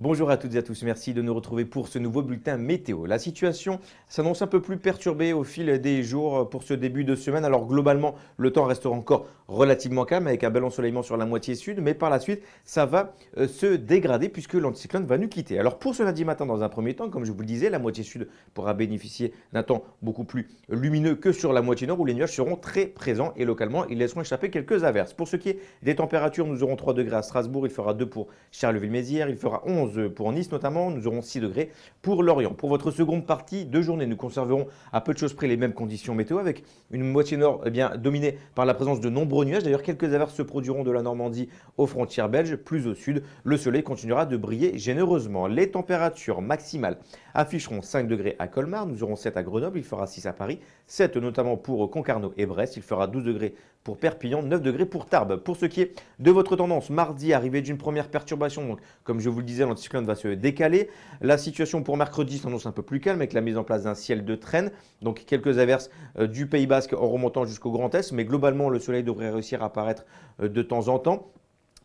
Bonjour à toutes et à tous, merci de nous retrouver pour ce nouveau bulletin météo. La situation s'annonce un peu plus perturbée au fil des jours pour ce début de semaine. Alors globalement, le temps restera encore relativement calme avec un bel ensoleillement sur la moitié sud, mais par la suite, ça va euh, se dégrader puisque l'anticyclone va nous quitter. Alors pour ce lundi matin, dans un premier temps, comme je vous le disais, la moitié sud pourra bénéficier d'un temps beaucoup plus lumineux que sur la moitié nord où les nuages seront très présents et localement, ils laisseront échapper quelques averses. Pour ce qui est des températures, nous aurons 3 degrés à Strasbourg, il fera 2 pour Charleville-Mézières, il fera 11 euh, pour Nice notamment, nous aurons 6 degrés pour Lorient. Pour votre seconde partie de journée, nous conserverons à peu de choses près les mêmes conditions météo avec une moitié nord eh bien, dominée par la présence de nombreux nuages. D'ailleurs, quelques averses se produiront de la Normandie aux frontières belges. Plus au sud, le soleil continuera de briller généreusement. Les températures maximales afficheront 5 degrés à Colmar, nous aurons 7 à Grenoble, il fera 6 à Paris, 7 notamment pour Concarneau et Brest, il fera 12 degrés pour Perpignan, 9 degrés pour Tarbes. Pour ce qui est de votre tendance, mardi, arrivée d'une première perturbation, donc comme je vous le disais, l'anticyclone va se décaler. La situation pour mercredi s'annonce un peu plus calme avec la mise en place d'un ciel de traîne, donc quelques averses euh, du Pays Basque en remontant jusqu'au Grand Est, mais globalement le soleil devrait réussir à apparaître euh, de temps en temps.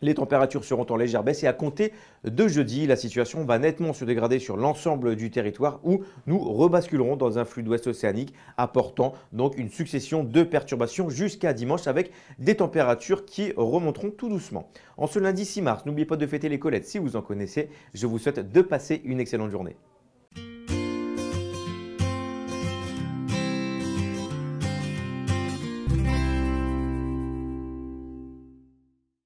Les températures seront en légère baisse et à compter de jeudi, la situation va nettement se dégrader sur l'ensemble du territoire où nous rebasculerons dans un flux d'ouest océanique apportant donc une succession de perturbations jusqu'à dimanche avec des températures qui remonteront tout doucement. En ce lundi 6 mars, n'oubliez pas de fêter les Colettes si vous en connaissez. Je vous souhaite de passer une excellente journée.